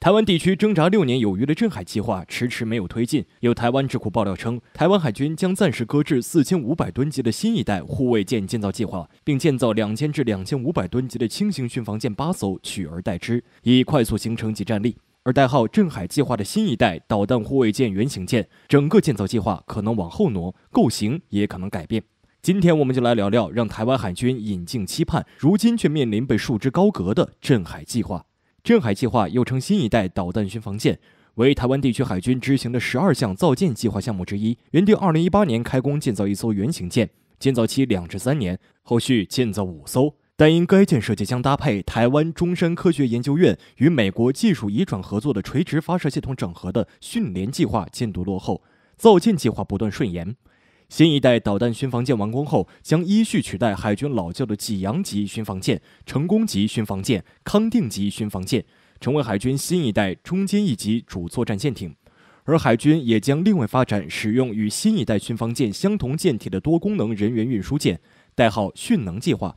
台湾地区挣扎六年有余的“镇海”计划迟迟没有推进。有台湾智库爆料称，台湾海军将暂时搁置四千五百吨级的新一代护卫舰建造计划，并建造两千至两千五百吨级的轻型巡防舰八艘，取而代之，以快速形成及战力。而代号“镇海计划”的新一代导弹护卫舰原型舰，整个建造计划可能往后挪，构型也可能改变。今天我们就来聊聊让台湾海军引颈期盼，如今却面临被束之高阁的“镇海计划”。“镇海计划”又称新一代导弹巡防舰，为台湾地区海军执行的十二项造舰计划项目之一。原定二零一八年开工建造一艘原型舰，建造期两至三年，后续建造五艘。但因该舰设计将搭配台湾中山科学研究院与美国技术移转合作的垂直发射系统整合的训联计划进度落后，造舰计划不断顺延。新一代导弹巡防舰完工后，将依序取代海军老旧的济阳级巡防舰、成功级巡防舰、康定级巡防舰，成为海军新一代中坚一级主作战舰艇。而海军也将另外发展使用与新一代巡防舰相同舰体的多功能人员运输舰，代号“训能计划”。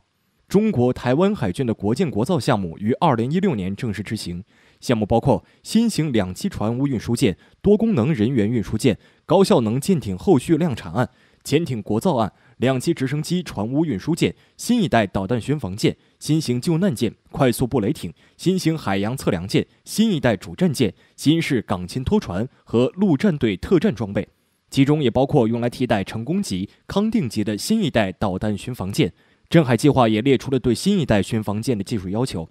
中国台湾海军的国建国造项目于二零一六年正式执行，项目包括新型两栖船坞运输舰、多功能人员运输舰、高效能舰艇后续量产案、潜艇国造案、两栖直升机船坞运输舰、新一代导弹巡防舰、新型救难舰、快速布雷艇、新型海洋测量舰、新一代主战舰、新式港勤拖船和陆战队特战装备，其中也包括用来替代成功级、康定级的新一代导弹巡防舰。镇海计划也列出了对新一代巡防舰的技术要求：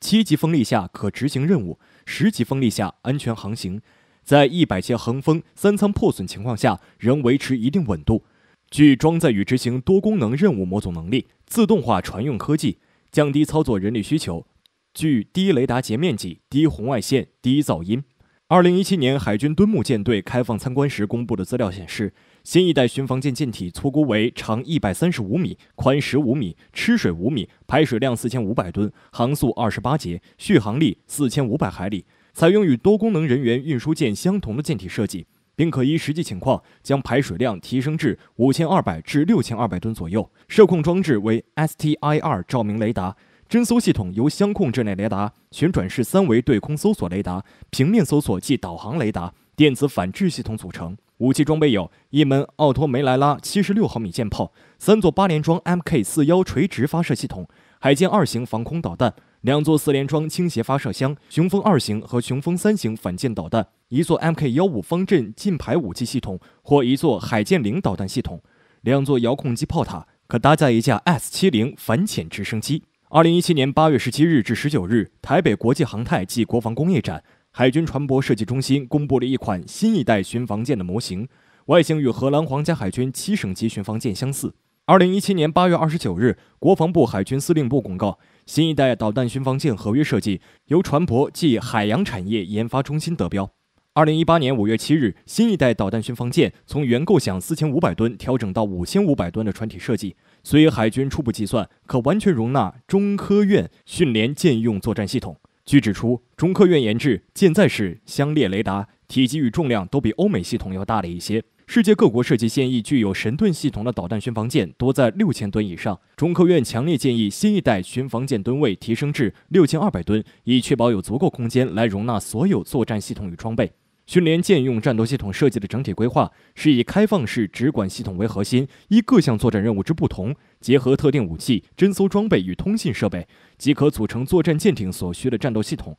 七级风力下可执行任务，十级风力下安全航行，在一百节横风、三舱破损情况下仍维持一定稳度，具装载与执行多功能任务模组能力，自动化船用科技，降低操作人力需求，具低雷达截面积、低红外线、低噪音。二零一七年，海军敦睦舰队开放参观时公布的资料显示，新一代巡防舰舰体粗估为长一百三十五米、宽十五米、吃水五米、排水量四千五百吨、航速二十八节、续航力四千五百海里，采用与多功能人员运输舰相同的舰体设计，并可依实际情况将排水量提升至五千二百至六千二百吨左右。射控装置为 STIR 照明雷达。侦搜系统由相控阵雷达、旋转式三维对空搜索雷达、平面搜索暨导航雷达、电子反制系统组成。武器装备有一门奥托梅莱拉七十六毫米舰炮，三座八联装 Mk 四幺垂直发射系统，海剑二型防空导弹，两座四联装倾斜发射箱，雄风二型和雄风三型反舰导弹，一座 Mk 幺五方阵近排武器系统或一座海剑零导弹系统，两座遥控机炮塔，可搭载一架 S 七零反潜直升机。二零一七年八月十七日至十九日，台北国际航太暨国防工业展，海军船舶设计中心公布了一款新一代巡防舰的模型，外形与荷兰皇家海军七省级巡防舰相似。二零一七年八月二十九日，国防部海军司令部公告，新一代导弹巡防舰合约设计由船舶暨海洋产业研发中心得标。二零一八年五月七日，新一代导弹巡防舰从原构想四千五百吨调整到五千五百吨的船体设计，所以海军初步计算，可完全容纳中科院训练舰用作战系统。据指出，中科院研制舰载式相列雷达，体积与重量都比欧美系统要大了一些。世界各国设计现役具有神盾系统的导弹巡防舰多在六千吨以上。中科院强烈建议新一代巡防舰吨位提升至六千二百吨，以确保有足够空间来容纳所有作战系统与装备。训练舰用战斗系统设计的整体规划是以开放式直管系统为核心，依各项作战任务之不同，结合特定武器、侦搜装备与通信设备，即可组成作战舰艇所需的战斗系统。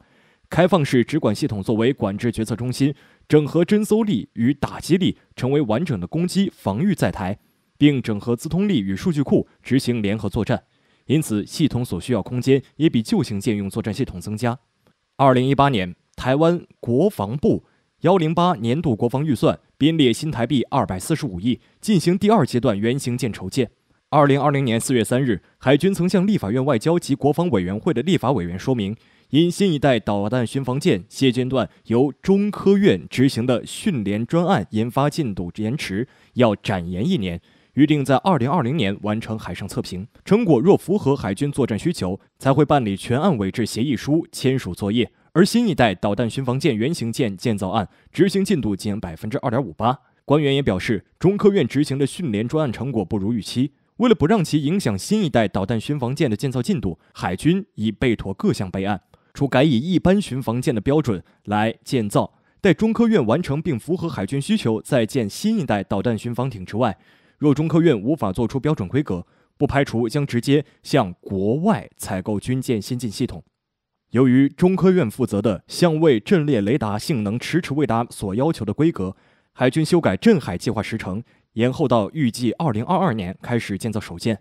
开放式直管系统作为管制决策中心，整合侦搜力与打击力，成为完整的攻击防御在台，并整合资通力与数据库执行联合作战。因此，系统所需要空间也比旧型舰用作战系统增加。二零一八年，台湾国防部幺零八年度国防预算编列新台币二百四十五亿，进行第二阶段原型舰筹建。二零二零年四月三日，海军曾向立法院外交及国防委员会的立法委员说明。因新一代导弹巡防舰现阶段由中科院执行的训练专案研发进度延迟，要展延一年，预定在二零二零年完成海上测评，成果若符合海军作战需求，才会办理全案委制协议书签署作业。而新一代导弹巡防舰原型舰建造案执行进度仅百分之二点五八，官员也表示，中科院执行的训练专案成果不如预期，为了不让其影响新一代导弹巡防舰的建造进度，海军已备妥各项备案。除改以一般巡防舰的标准来建造，待中科院完成并符合海军需求再建新一代导弹巡防艇之外，若中科院无法做出标准规格，不排除将直接向国外采购军舰先进系统。由于中科院负责的相位阵列雷达性能迟迟未达所要求的规格，海军修改镇海计划时程，延后到预计二零二二年开始建造首舰。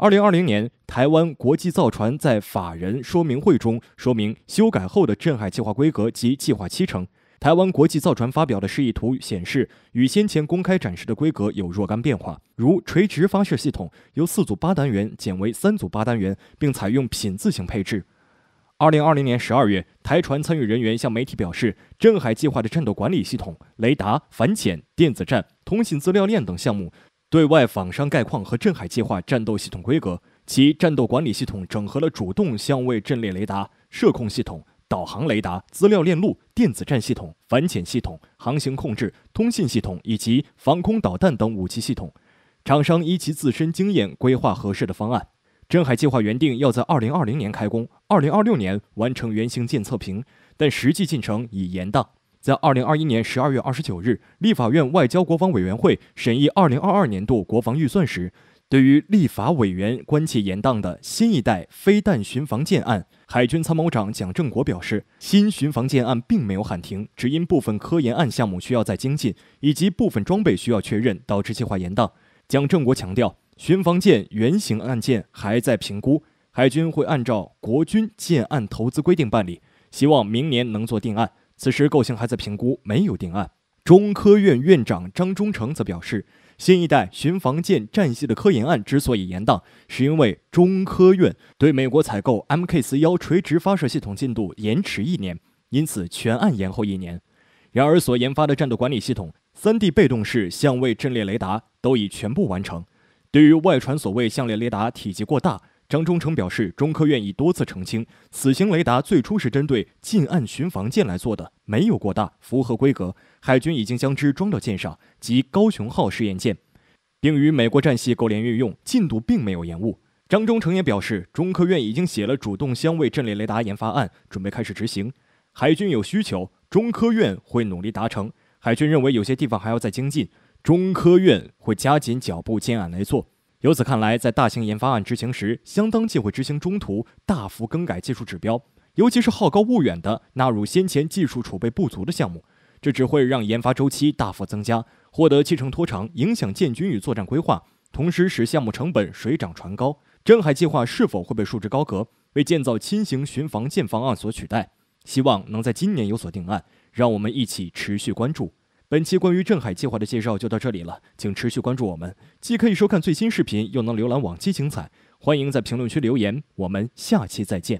二零二零年，台湾国际造船在法人说明会中说明，修改后的“镇海”计划规格及计划七成。台湾国际造船发表的示意图显示，与先前公开展示的规格有若干变化，如垂直发射系统由四组八单元减为三组八单元，并采用品字型配置。二零二零年十二月，台船参与人员向媒体表示，“镇海”计划的战斗管理系统、雷达、反潜、电子战、通信资料链等项目。对外仿商概况和镇海计划战斗系统规格，其战斗管理系统整合了主动相位阵列雷达、射控系统、导航雷达、资料链路、电子战系统、反潜系统、航行控制、通信系统以及防空导弹等武器系统。厂商依其自身经验规划合适的方案。镇海计划原定要在2020年开工，2026年完成原型舰测评，但实际进程已延宕。在二零二一年十二月二十九日，立法院外交国防委员会审议二零二二年度国防预算时，对于立法委员关切延宕的新一代飞弹巡防舰案，海军参谋长蒋正国表示，新巡防舰案并没有喊停，只因部分科研案项目需要再精进，以及部分装备需要确认，导致计划延宕。蒋正国强调，巡防舰原型案件还在评估，海军会按照国军建案投资规定办理，希望明年能做定案。此时构型还在评估，没有定案。中科院院长张忠诚则表示，新一代巡防舰战系的科研案之所以延宕，是因为中科院对美国采购 Mk 四幺垂直发射系统进度延迟一年，因此全案延后一年。然而，所研发的战斗管理系统、三 D 被动式相位阵列雷达都已全部完成。对于外传所谓相列雷达体积过大，张忠诚表示，中科院已多次澄清，此型雷达最初是针对近岸巡防舰来做的，没有过大，符合规格。海军已经将之装到舰上，即高雄号试验舰，并与美国战系勾连运用，进度并没有延误。张忠诚也表示，中科院已经写了主动相位阵列雷达研发案，准备开始执行。海军有需求，中科院会努力达成。海军认为有些地方还要再精进，中科院会加紧脚步，建案来做。由此看来，在大型研发案执行时，相当忌讳执行中途大幅更改技术指标，尤其是好高骛远的纳入先前技术储备不足的项目，这只会让研发周期大幅增加，获得七成拖长，影响建军与作战规划，同时使项目成本水涨船高。镇海计划是否会被束之高阁，被建造轻型巡防舰方案所取代？希望能在今年有所定案，让我们一起持续关注。本期关于镇海计划的介绍就到这里了，请持续关注我们，既可以收看最新视频，又能浏览往期精彩。欢迎在评论区留言，我们下期再见。